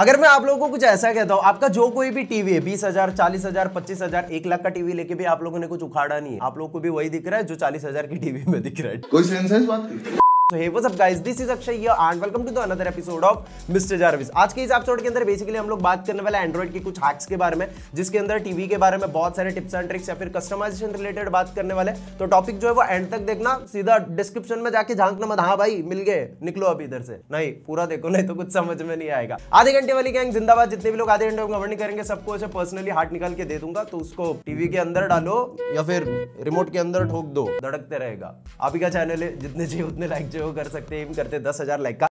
अगर मैं आप लोगों को कुछ ऐसा कहता हूँ आपका जो कोई भी टीवी है बीस हजार चालीस हजार पच्चीस हजार एक लाख का टीवी लेके भी आप लोगों ने कुछ उखाड़ा नहीं है आप लोगों को भी वही दिख रहा है जो चालीस हजार की टीवी में दिख रहा है कोई सेंस है इस बात की So hey what's up guys this is Akshay here and welcome to the another episode of Mr Jarvis. आज के इस एपिसोड के अंदर बेसिकली हम लोग बात करने वाले एंड्रॉइड के कुछ हैक्स के बारे में जिसके अंदर टीवी के बारे में बहुत सारे टिप्स एंड ट्रिक्स या फिर कस्टमाइजेशन रिलेटेड बात करने वाले तो टॉपिक जो है वो एंड तक देखना सीधा डिस्क्रिप्शन में जाके झांकना मत हाँ भाई मिल गए निकलो अभी इधर से नहीं पूरा देखो नहीं तो कुछ समझ में नहीं आएगा आधे घंटे वाली गैंग जिंदाबाद जितने भी लोग आधे घंटे कवर नहीं करेंगे सबको ऐसे पर्सनली हार्ट निकाल के दे दूंगा तो उसको टीवी के अंदर डालो या फिर रिमोट के अंदर ठोक दो धड़कते रहेगा आप ही का चैनल है जितने चाहिए उतने लाइक जो कर सकते हैं करते दस हजार लाइक का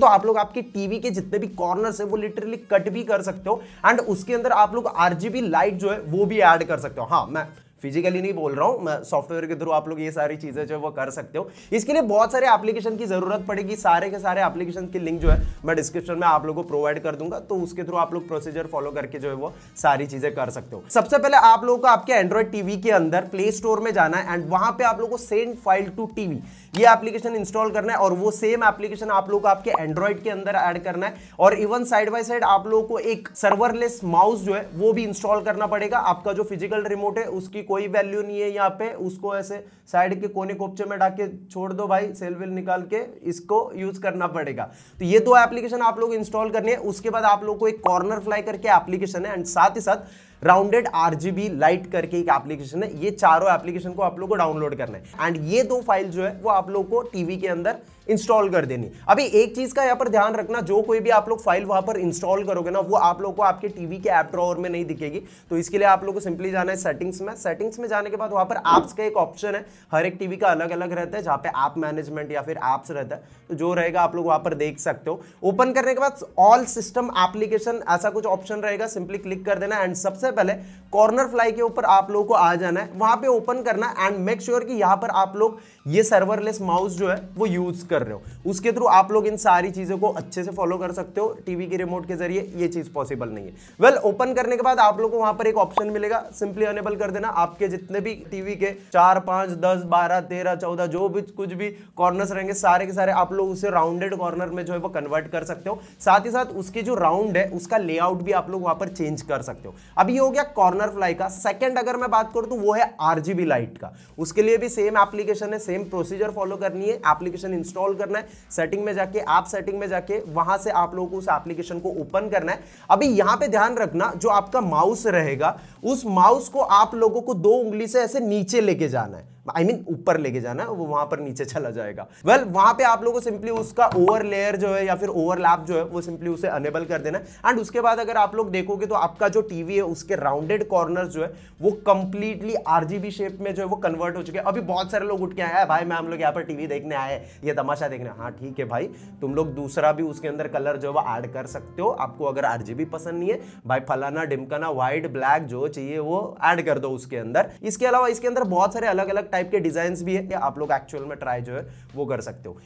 तो आप लोग आपके टीवी के जितने भी कॉर्नर्स है वो लिटरली कट भी कर सकते हो एंड उसके अंदर आप लोग आरजीबी लाइट जो है वो भी ऐड कर सकते हो हाँ मैं फिजिकली नहीं बोल रहा हूँ मैं सॉफ्टवेयर के थ्रू आप लोग ये सारी चीज़ें जो है वो कर सकते हो इसके लिए बहुत सारे एप्लीकेशन की ज़रूरत पड़ेगी सारे के सारे एप्लीकेशन की लिंक जो है मैं डिस्क्रिप्शन में आप लोगों को प्रोवाइड कर दूंगा तो उसके थ्रू आप लोग प्रोसीजर फॉलो करके जो है वो सारी चीज़ें कर सकते हो सबसे पहले आप लोगों को आपके एंड्रॉइड टीवी के अंदर प्ले स्टोर में जाना है एंड वहाँ पर आप लोग को सेंड फाइल टू टीवी ये एप्लीकेशन इंस्टॉल करना है और वो सेम एप्लीकेशन आप लोग को आपके एंड्रॉइड के अंदर ऐड करना है और इवन साइड बाय साइड आप लोगों को एक सर्वरलेस माउस जो है वो भी इंस्टॉल करना पड़ेगा आपका जो फिजिकल रिमोट है उसकी कोई वैल्यू नहीं है यहाँ पे उसको ऐसे साइड के कोने कोपचे में डाके छोड़ दो भाई सेल वेल निकाल के इसको यूज करना पड़ेगा तो ये दो एप्लीकेशन आप लोग इंस्टॉल करनी है उसके बाद आप लोग को एक कॉर्नर फ्लाई करके एप्लीकेशन है एंड साथ ही साथ राउंडेड आरजीबी लाइट करके एक एप्लीकेशन है ये चारों एप्लीकेशन को आप लोग को डाउनलोड करना है एंड ये दो फाइल जो है वो आप लोग को टीवी के अंदर इंस्टॉल कर देनी अभी एक चीज का यहाँ पर ध्यान रखना जो कोई भी आप लोग फाइल वहां पर इंस्टॉल करोगे ना वो आप लोग को आपके टीवी के ऐप ड्रॉवर में नहीं दिखेगी तो इसके लिए आप लोग को सिंपली जाना है सेटिंग्स में सेटिंग्स में जाने के बाद वहां पर ऐप्स का एक ऑप्शन है हर एक टीवी का अलग अलग रहता है जहां पे ऐप मैनेजमेंट या फिर ऐप्स रहता है तो जो रहेगा आप लोग वहां पर देख सकते हो ओपन करने के बाद ऑल सिस्टम एप्लीकेशन ऐसा कुछ ऑप्शन रहेगा सिंपली क्लिक कर देना एंड सबसे पहले कॉर्नर फ्लाई के ऊपर आप लोगों को आ जाना है वहां पे ओपन करना एंड मेक श्योर कि यहां पर आप लोग ये सर्वरलेस माउस जो है वो यूज़ कर रहे हो उसके थ्रू आप लोग इन सारी चीज़ों को अच्छे से फॉलो कर सकते हो टीवी के रिमोट के जरिए ये चीज़ पॉसिबल नहीं है वेल well, ओपन करने के बाद आप लोग को वहां पर एक ऑप्शन मिलेगा सिंपली अनेबल कर देना आपके जितने भी टीवी के चार पांच दस बारह तेरह चौदह जो भी कुछ भी कॉर्नर रहेंगे सारे के सारे आप लोग उसे राउंडेड कॉर्नर में जो है वो कन्वर्ट कर सकते हो साथ ही साथ उसके जो राउंड है उसका लेआउट भी आप लोग वहां पर चेंज कर सकते हो अब ये हो गया कॉर्नर फ्लाई का सेकेंड अगर मैं बात करूं तो वो है आरजीबी लाइट का उसके लिए भी सेम एप्लीकेशन है सेम प्रोसीजर फॉलो करनी है एप्लीकेशन इंस्टॉल करना है सेटिंग में जाके आप सेटिंग में जाके वहां से आप लोगों को उस एप्लीकेशन को ओपन करना है अभी यहां पे ध्यान रखना जो आपका माउस रहेगा उस माउस को आप लोगों को दो उंगली से ऐसे नीचे लेके जाना है आई मीन ऊपर लेके जाना वो वहां पर नीचे चला जाएगा वेल well, वहां पे आप लोगों को सिंपली उसका ओवर लेयर जो है या फिर ओवरलैप जो है वो सिंपली उसे अनेबल कर देना एंड उसके बाद अगर आप लोग देखोगे तो आपका जो टीवी है उसके राउंडेड कॉर्नर जो है वो कंप्लीटली आरजीबी शेप में जो है वो कन्वर्ट हो चुके हैं अभी बहुत सारे लोग उठ के आए भाई मैं हम लोग यहाँ पर टीवी देखने आए ये तमाशा देखने हाँ ठीक है भाई तुम लोग दूसरा भी उसके अंदर कलर जो है वो एड कर सकते हो आपको अगर आर पसंद नहीं है भाई फलाना डिमकाना व्हाइट ब्लैक जो चाहिए वो एड कर दो उसके अंदर इसके अलावा इसके अंदर बहुत सारे अलग अलग टाइप के डिजाइन भी है आप लोग एक्चुअल में ट्राई जो है वो कर सकते हो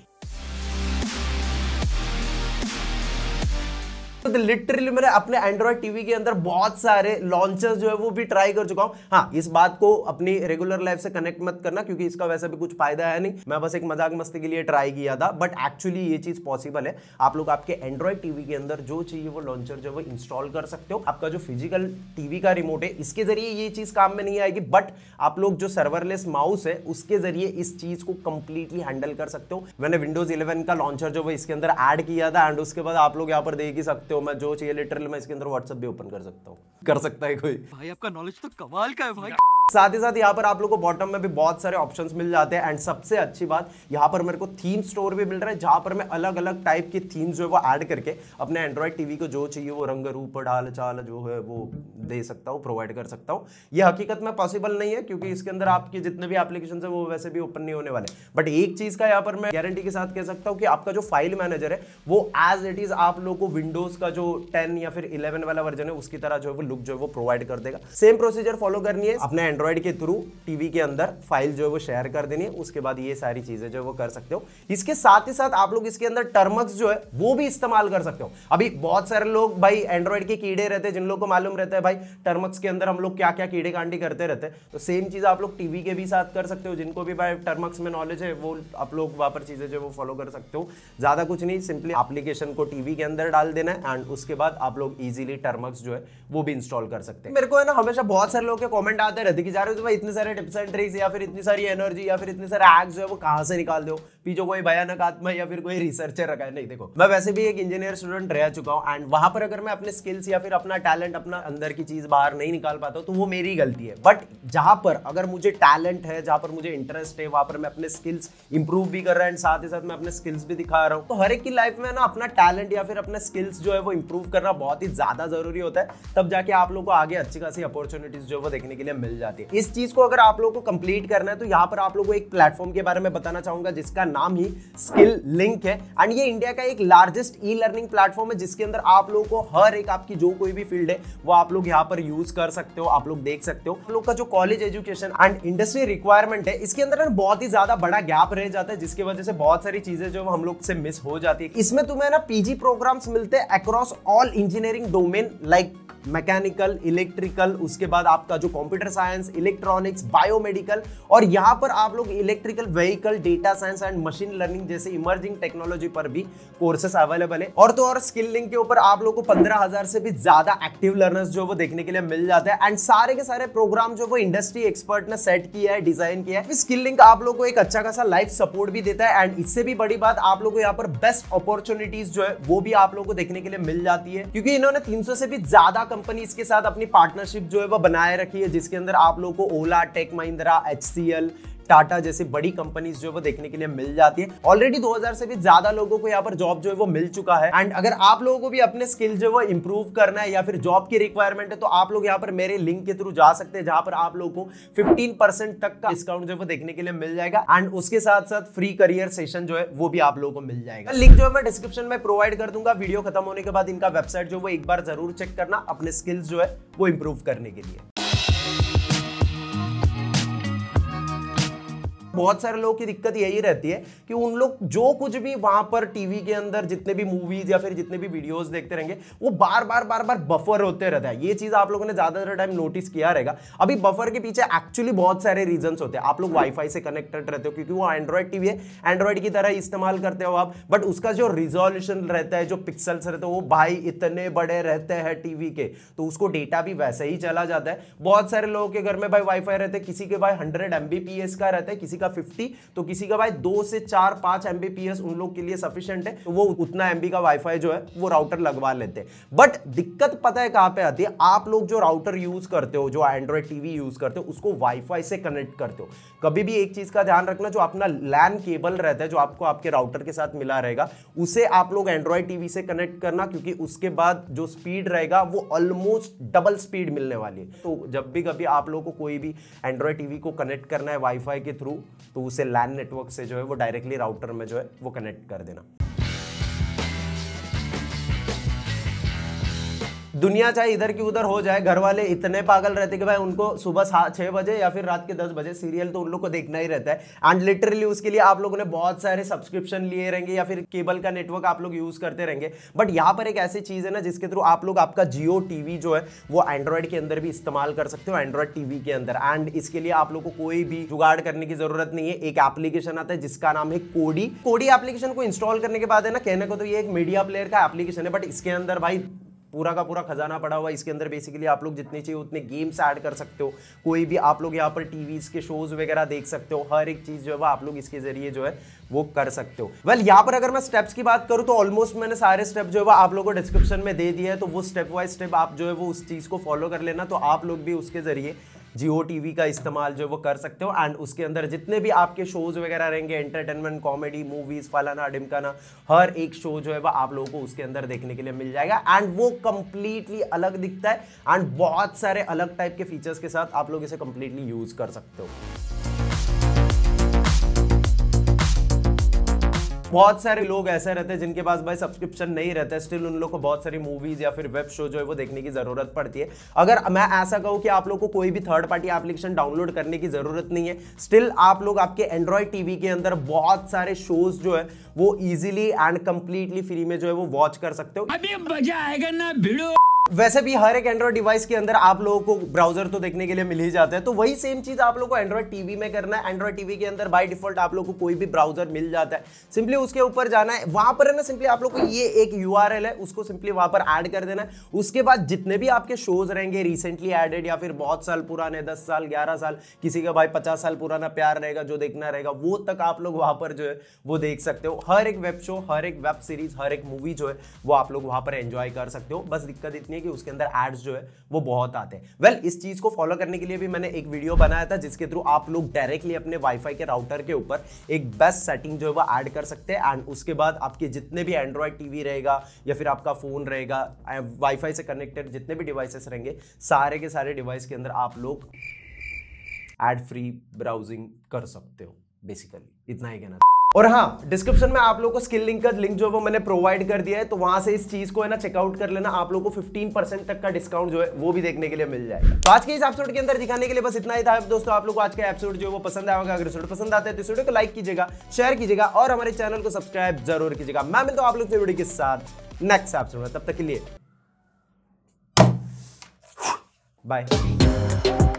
तो लिटरली तो मैंने अपने एंड्रॉइड टीवी के अंदर बहुत सारे लॉन्चर्स जो है वो भी ट्राई कर चुका हूँ हाँ इस बात को अपनी रेगुलर लाइफ से कनेक्ट मत करना क्योंकि इसका वैसे भी कुछ फायदा है नहीं मैं बस एक मजाक मस्ती के लिए ट्राई किया था बट एक्चुअली ये चीज पॉसिबल है आप लोग आपके एंड्रॉइड टीवी के अंदर जो चाहिए वो लॉन्चर जो है वो इंस्टॉल कर सकते हो आपका जो फिजिकल टीवी का रिमोट है इसके जरिए ये चीज काम में नहीं आएगी बट आप लोग जो सर्वरलेस माउस है उसके जरिए इस चीज को कंप्लीटली हैंडल कर सकते हो मैंने विंडोज इलेवन का लॉन्चर जो है इसके अंदर एड किया था एंड उसके बाद आप लोग यहाँ पर देख ही सकते हो हो तो मैं जो चाहिए लिटरल मैं इसके अंदर व्हाट्सअप भी ओपन कर सकता हूँ कर सकता है कोई भाई आपका नॉलेज तो कमाल का है भाई साथ ही साथ यहाँ पर आप लोगों को बॉटम में भी बहुत सारे ऑप्शंस मिल जाते हैं एंड सबसे अच्छी बात यहाँ पर मेरे को थीम स्टोर भी मिल रहा है जहाँ पर मैं अलग अलग टाइप की थीम्स जो है वो ऐड करके अपने एंड्रॉयड टीवी को जो चाहिए वो रंग रूप डाल चाल जो है वो दे सकता हूँ प्रोवाइड कर सकता हूँ ये हकीकत में पॉसिबल नहीं है क्योंकि इसके अंदर आपके जितने भी एप्लीकेशन है वो वैसे भी ओपन नहीं होने वाले बट एक चीज़ का यहाँ पर मैं गारंटी के साथ कह सकता हूँ कि आपका जो फाइल मैनेजर है वो एज इट इज़ आप लोग को विंडोज़ का जो टेन या फिर इलेवन वाला वर्जन है उसकी तरह जो है वो लुक जो है वो प्रोवाइड कर देगा सेम प्रोसीजर फॉलो करनी है अपने एंड्रॉयड के थ्रू टीवी के अंदर फाइल जो है वो शेयर कर देनी है उसके बाद ये सारी चीजें जो है वो कर सकते हो इसके साथ ही साथ आप लोग इसके अंदर टर्मक्स जो है वो भी इस्तेमाल कर सकते हो अभी बहुत सारे लोग भाई एंड्रॉयड के कीड़े रहते हैं जिन लोग को मालूम रहता है भाई टर्मक्स के अंदर हम लोग क्या क्या कीड़े कांडी करते रहते हैं तो सेम चीज आप लोग टीवी के भी साथ कर सकते हो जिनको भी भाई टर्मक्स में नॉलेज है वो आप लोग वहां पर चीजें जो वो फॉलो कर सकते हो ज्यादा कुछ नहीं सिंपली एप्लीकेशन को टीवी के अंदर डाल देना है एंड उसके बाद आप लोग इजिली टर्मक्स जो है वो भी इंस्टॉल कर सकते हैं मेरे को है ना हमेशा बहुत सारे लोग के कॉमेंट आते रहते लेके जा रहे हो तो भाई इतने सारे टिप्स एंड ट्रिक्स या फिर इतनी सारी एनर्जी या फिर इतने सारे एक्ट जो है वो कहाँ से निकाल दो पीछे कोई भयानक आत्मा या फिर कोई रिसर्चर रखा है नहीं देखो मैं वैसे भी एक इंजीनियर स्टूडेंट रह चुका हूँ एंड वहां पर अगर मैं अपने स्किल्स या फिर अपना टैलेंट अपना अंदर की चीज बाहर नहीं निकाल पाता तो वो मेरी गलती है बट जहां पर अगर मुझे टैलेंट है जहां पर मुझे इंटरेस्ट है वहां पर मैं अपने स्किल्स इंप्रूव भी कर रहा हूँ साथ ही साथ मैं अपने स्किल्स भी दिखा रहा हूँ तो हर एक की लाइफ में ना अपना टैलेंट या फिर अपना स्किल्स जो है वो इंप्रूव करना बहुत ही ज्यादा जरूरी होता है तब जाके आप लोग को आगे अच्छी खासी अपॉर्चुनिटीज जो है वो देखने के लिए मिल जाती है इस चीज को अगर आप लोग को कंप्लीट करना है तो यहाँ पर आप लोग को एक प्लेटफॉर्म के बारे में बताना चाहूंगा जिसका नाम ही स्किल लिंक है एंड ये इंडिया का एक लार्जेस्ट ई लर्निंग प्लेटफॉर्म है जिसके अंदर आप लोगों को हर एक आपकी जो कोई भी फील्ड है वो आप लोग यहाँ पर यूज कर सकते हो आप लोग देख सकते हो आप लोग का जो college education and industry requirement है इसके अंदर बहुत ही ज्यादा बड़ा गैप रह जाता है जिसकी वजह से बहुत सारी चीजें जो हम लोग से मिस हो जाती है इसमें तुम्हें ना पीजी प्रोग्राम्स मिलते हैं across all engineering domain like mechanical electrical उसके बाद आपका जो कंप्यूटर साइंस इलेक्ट्रॉनिक्स बायोमेडिकल और यहाँ पर आप लोग electrical vehicle data science and machine learning जैसे इमर्जिंग टेक्नोलॉजी पर भी कोर्सेस अवेलेबल है और तो और स्किल लिंक के ऊपर आप लोग को पंद्रह हजार से भी ज्यादा एक्टिव लर्नर्स जो वो देखने के लिए मिल जाते हैं एंड सारे के सारे प्रोग्राम जो वो इंडस्ट्री एक्सपर्ट ने सेट किया है डिजाइन किया है स्किल लिंक आप लोग को एक अच्छा खासा लाइफ सपोर्ट भी देता है एंड इससे भी बड़ी बात आप लोग को यहाँ पर बेस्ट अपॉर्चुनिटीज जो है वो भी आप लोग को देखने के लिए मिल जाती है क्योंकि इन्होंने तीन से भी ज्यादा कंपनीज के साथ अपनी पार्टनरशिप जो है वो बनाए रखी है जिसके अंदर आप लोग को ओला टेक महिंद्रा एच टाटा जैसी बड़ी कंपनीज जो है वो देखने के लिए मिल जाती है ऑलरेडी 2000 से भी ज्यादा लोगों को यहाँ पर जॉब जो है वो मिल चुका है एंड अगर आप लोगों को भी अपने स्किल जो है वो इंप्रूव करना है या फिर जॉब की रिक्वायरमेंट है तो आप लोग यहाँ पर मेरे लिंक के थ्रू जा सकते हैं जहां पर आप लोगों को फिफ्टीन तक का डिस्काउंट जो है वो देखने के लिए मिल जाएगा एंड उसके साथ साथ फ्री करियर सेशन जो है वो भी आप लोगों को मिल जाएगा लिंक जो है मैं डिस्क्रिप्शन में प्रोवाइड कर दूंगा वीडियो खत्म होने के बाद इनका वेबसाइट जो वो एक बार जरूर चेक करना अपने स्किल्स जो है वो इंप्रूव करने के लिए बहुत सारे लोगों की दिक्कत यही रहती है कि उन लोग जो कुछ भी वहां पर टीवी के अंदर जितने भी मूवीज या फिर जितने भी वीडियोज देखते रहेंगे वो बार बार बार बार बफर होते रहता है ये चीज आप लोगों ने ज्यादातर टाइम नोटिस किया रहेगा अभी बफर के पीछे एक्चुअली बहुत सारे रीजन होते हैं आप लोग वाईफाई से कनेक्टेड रहते हो क्योंकि वो एंड्रॉइड टीवी है एंड्रॉइड की तरह इस्तेमाल करते हो आप बट उसका जो रिजोल्यूशन रहता है जो पिक्सल्स रहते हैं वो भाई इतने बड़े रहते हैं टीवी के तो उसको डेटा भी वैसे ही चला जाता है बहुत सारे लोगों के घर में भाई वाईफाई रहते हैं किसी के भाई हंड्रेड एमबीपीएस का रहता है किसी का का फिफ्टी तो किसी का भाई दो से चार पांच एमबीपीएस उन लोग के लिए सफिशियंट है तो वो उतना एमबी का वाईफाई जो है वो राउटर लगवा लेते हैं बट दिक्कत पता है कहां पे आती है आप लोग जो राउटर यूज करते हो जो एंड्रॉइड टीवी यूज करते हो उसको वाईफाई से कनेक्ट करते हो कभी भी एक चीज का ध्यान रखना जो अपना लैन केबल रहता है जो आपको आपके राउटर के साथ मिला रहेगा उसे आप लोग एंड्रॉइड टीवी से कनेक्ट करना क्योंकि उसके बाद जो स्पीड रहेगा वो ऑलमोस्ट डबल स्पीड मिलने वाली है तो जब भी कभी आप लोगों को कोई भी एंड्रॉइड टीवी को कनेक्ट करना है वाईफाई के थ्रू तो उसे लैन नेटवर्क से जो है वो डायरेक्टली राउटर में जो है वो कनेक्ट कर देना दुनिया चाहे इधर की उधर हो जाए घर वाले इतने पागल रहते कि भाई उनको सुबह छह बजे या फिर रात के दस बजे सीरियल तो उन लोग को देखना ही रहता है एंड लिटरली उसके लिए आप लोगों ने बहुत सारे सब्सक्रिप्शन लिए रहेंगे या फिर केबल का नेटवर्क आप लोग यूज़ करते रहेंगे बट यहाँ पर एक ऐसी चीज़ है ना जिसके थ्रू आप लोग आपका जियो टीवी जो है वो एंड्रॉइड के अंदर भी इस्तेमाल कर सकते हो एंड्रॉयड टीवी के अंदर एंड इसके लिए आप लोग को कोई भी जुगाड़ करने की जरूरत नहीं है एक एप्लीकेशन आता है जिसका नाम है कोडी कोडी एप्लीकेशन को इंस्टॉल करने के बाद है ना कहने को तो ये एक मीडिया प्लेयर का एप्लीकेशन है बट इसके अंदर भाई पूरा का पूरा खजाना पड़ा हुआ इसके अंदर बेसिकली आप लोग जितने चाहिए उतने गेम्स ऐड कर सकते हो कोई भी आप लोग यहाँ पर टीवीज के शोज वगैरह देख सकते हो हर एक चीज जो है वो आप लोग इसके जरिए जो है वो कर सकते हो वेल well, यहाँ पर अगर मैं स्टेप्स की बात करूँ तो ऑलमोस्ट मैंने सारे स्टेप जो है वो आप लोगों को डिस्क्रिप्शन में दे दिया है तो वो स्टेप वाइज स्टेप आप जो है वो उस चीज़ को फॉलो कर लेना तो आप लोग भी उसके जरिए जियो टीवी का इस्तेमाल जो वो कर सकते हो एंड उसके अंदर जितने भी आपके शोज़ वगैरह रहेंगे एंटरटेनमेंट कॉमेडी मूवीज़ फलाना डिमकाना हर एक शो जो है वह आप लोगों को उसके अंदर देखने के लिए मिल जाएगा एंड वो कंप्लीटली अलग दिखता है एंड बहुत सारे अलग टाइप के फीचर्स के साथ आप लोग इसे कंप्लीटली यूज़ कर सकते हो बहुत सारे लोग ऐसे रहते हैं जिनके पास भाई सब्सक्रिप्शन नहीं रहता स्टिल उन लोग को बहुत सारी मूवीज या फिर वेब शो जो है वो देखने की जरूरत पड़ती है अगर मैं ऐसा कहूँ कि आप लोग को कोई भी थर्ड पार्टी एप्लीकेशन डाउनलोड करने की जरूरत नहीं है स्टिल आप लोग आपके एंड्रॉयड टीवी के अंदर बहुत सारे शोज जो है वो इजिली एंड कंप्लीटली फ्री में जो है वो वॉच कर सकते हो अभी मजा आएगा ना भिड़ो वैसे भी हर एक एंड्रॉइड डिवाइस के अंदर आप लोगों को ब्राउजर तो देखने के लिए मिल ही जाता है तो वही सेम चीज आप लोगों को एंड्रॉइड टीवी में करना है एंड्रॉइड टीवी के अंदर बाय डिफॉल्ट आप लोग को कोई भी ब्राउजर मिल जाता है सिंपली उसके ऊपर जाना है वहां पर है ना सिंपली आप लोग को ये एक यू है उसको सिंपली वहां पर एड कर देना है उसके बाद जितने भी आपके शोज रहेंगे रिसेंटली एडेड या फिर बहुत साल पुराने दस साल ग्यारह साल किसी का भाई पचास साल पुराना प्यार रहेगा जो देखना रहेगा वो तक आप लोग वहां पर जो है वो देख सकते हो हर एक वेब शो हर एक वेब सीरीज हर एक मूवी जो है वो आप लोग वहां पर एंजॉय कर सकते हो बस दिक्कत इतनी है कि उसके अंदर एड्स जो है वो बहुत आते हैं वेल well, इस चीज़ को फॉलो करने के लिए भी मैंने एक वीडियो बनाया था जिसके थ्रू आप लोग डायरेक्टली अपने वाईफाई के राउटर के ऊपर एक बेस्ट सेटिंग जो है वो ऐड कर सकते हैं एंड उसके बाद आपके जितने भी एंड्रॉयड टीवी रहेगा या फिर आपका फ़ोन रहेगा वाईफाई से कनेक्टेड जितने भी डिवाइसेस रहेंगे सारे के सारे डिवाइस के अंदर आप लोग एड फ्री ब्राउजिंग कर सकते हो बेसिकली इतना ही कहना था और हाँ डिस्क्रिप्शन में आप लोग को स्किल लिंक का लिंक जो है वो मैंने प्रोवाइड कर दिया है तो वहां से इस चीज को है ना चेकआउट कर लेना आप लोग को 15% तक का डिस्काउंट जो है वो भी देखने के लिए मिल जाए तो आज के इस एपिसोड के अंदर दिखाने के लिए बस इतना ही था दोस्तों आप लोग को आज का एपिसोड जो है वो पसंद आएगा अगर एपिसोड पसंद आता है तो वीडियो को लाइक कीजिएगा शेयर कीजिएगा और हमारे चैनल को सब्सक्राइब जरूर कीजिएगा मैं मिलता हूँ आप लोग वीडियो के साथ नेक्स्ट एपिसोड में तब तक के लिए बाय